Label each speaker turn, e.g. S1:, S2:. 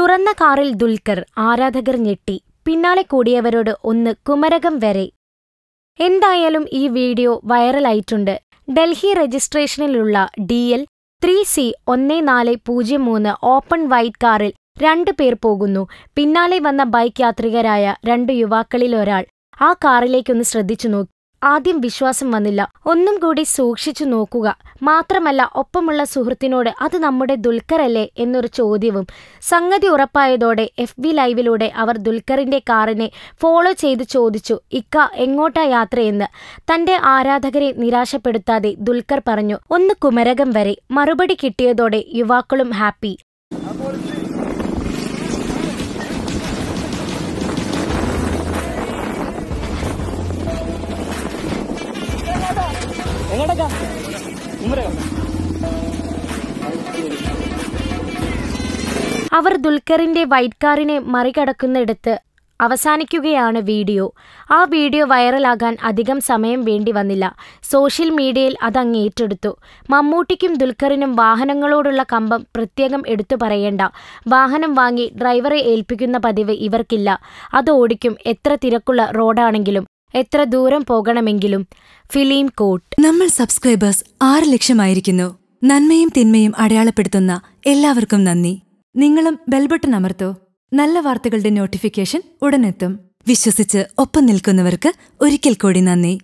S1: തുറന്ന കാറിൽ ദുൽഖർ ആരാധകർ ഞെട്ടി പിന്നാലെ കൂടിയവരോട് ഒന്ന് കുമരകം വരെ എന്തായാലും ഈ വീഡിയോ വൈറലായിട്ടുണ്ട് ഡൽഹി രജിസ്ട്രേഷനിലുള്ള ഡി എൽ ത്രീ സി ഒന്ന് നാല് പൂജ്യം മൂന്ന് ഓപ്പൺ വൈറ്റ് കാറിൽ രണ്ടു പേർ പോകുന്നു പിന്നാലെ വന്ന ബൈക്ക് യാത്രികരായ രണ്ട് യുവാക്കളിലൊരാൾ ആ കാറിലേക്കൊന്ന് ശ്രദ്ധിച്ചു നോക്കി ആദ്യം വിശ്വാസം വന്നില്ല ഒന്നും കൂടി സൂക്ഷിച്ചു നോക്കുക മാത്രമല്ല ഒപ്പമുള്ള സുഹൃത്തിനോട് അത് നമ്മുടെ ദുൽഖറല്ലേ എന്നൊരു ചോദ്യവും സംഗതി ഉറപ്പായതോടെ എഫ് ബി ലൈവിലൂടെ അവർ ദുൽഖറിന്റെ കാറിനെ ഫോളോ ചെയ്ത് ചോദിച്ചു ഇക്ക എങ്ങോട്ടാ യാത്രയെന്ന് തന്റെ ആരാധകരെ നിരാശപ്പെടുത്താതെ ദുൽഖർ പറഞ്ഞു ഒന്ന് കുമരകം വരെ മറുപടി കിട്ടിയതോടെ യുവാക്കളും ഹാപ്പി അവർ ദുൽഖറിന്റെ വൈറ്റ് കാറിനെ മറികടക്കുന്നിടത്ത് അവസാനിക്കുകയാണ് വീഡിയോ ആ വീഡിയോ വൈറലാകാൻ അധികം സമയം വേണ്ടി വന്നില്ല സോഷ്യൽ മീഡിയയിൽ അതങ്ങ് ഏറ്റെടുത്തു മമ്മൂട്ടിക്കും ദുൽഖറിനും വാഹനങ്ങളോടുള്ള കമ്പം പ്രത്യേകം എടുത്തു പറയേണ്ട വാഹനം വാങ്ങി ഡ്രൈവറെ ഏൽപ്പിക്കുന്ന പതിവ് ഇവർക്കില്ല അത് ഓടിക്കും എത്ര തിരക്കുള്ള റോഡാണെങ്കിലും എത്ര ദൂരം പോകണമെങ്കിലും
S2: ഫിലിം കോട്ട് നമ്മൾ സബ്സ്ക്രൈബേഴ്സ് ആറ് ലക്ഷമായിരിക്കുന്നു നന്മയും തിന്മയും അടയാളപ്പെടുത്തുന്ന എല്ലാവർക്കും നന്ദി നിങ്ങളും ബെൽബട്ടൺ അമർത്തോ നല്ല വാർത്തകളുടെ നോട്ടിഫിക്കേഷൻ ഉടനെത്തും വിശ്വസിച്ച് ഒപ്പം നിൽക്കുന്നവർക്ക് ഒരിക്കൽ കൂടി നന്ദി